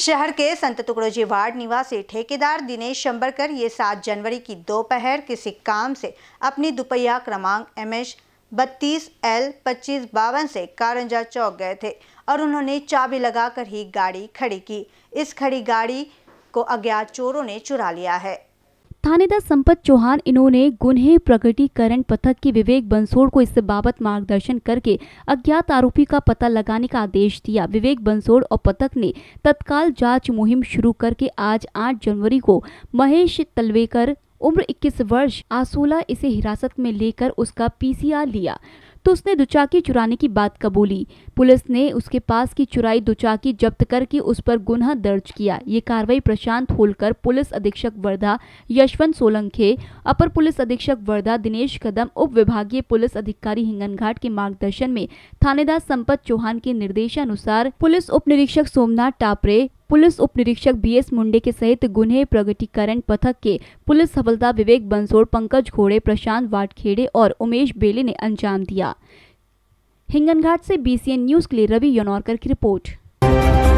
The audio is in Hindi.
शहर के संत तुकड़ोजी वार्ड निवासी ठेकेदार दिनेश शंबरकर ये सात जनवरी की दोपहर किसी काम से अपनी दुपहिया क्रमांक एम एच बत्तीस एल पच्चीस बावन से कारंजा चौक गए थे और उन्होंने चाबी लगाकर ही गाड़ी खड़ी की इस खड़ी गाड़ी को अज्ञात चोरों ने चुरा लिया है थानेदार संपत चौहान इन्होंने गुन्हे प्रकटीकरण पथक की विवेक बंसोड़ को इस बाबत मार्गदर्शन करके अज्ञात आरोपी का पता लगाने का आदेश दिया विवेक बंसोड़ और पथक ने तत्काल जांच मुहिम शुरू करके आज 8 जनवरी को महेश तलवेकर उम्र 21 वर्ष आसोला इसे हिरासत में लेकर उसका पीसीआर लिया तो उसने दुचाकी चुराने की बात कबूली पुलिस ने उसके पास की चुराई दुचाकी जब्त करके उस पर गुना दर्ज किया ये कार्रवाई प्रशांत होलकर पुलिस अधीक्षक वर्धा यशवंत सोलंखे अपर पुलिस अधीक्षक वर्धा दिनेश कदम उप विभागीय पुलिस अधिकारी हिंगनघाट के मार्गदर्शन में थानेदार संपत चौहान के निर्देशानुसार पुलिस उप निरीक्षक सोमनाथ टापरे पुलिस उप निरीक्षक बी एस मुंडे के सहित गुन्हे प्रगटीकरण पथक के पुलिस सफलता विवेक बंसोड़ पंकज घोड़े प्रशांत वाटखेड़े और उमेश बेले ने अंजाम दिया हिंगनघाट से बीसीएन न्यूज के लिए रवि यनौरकर की रिपोर्ट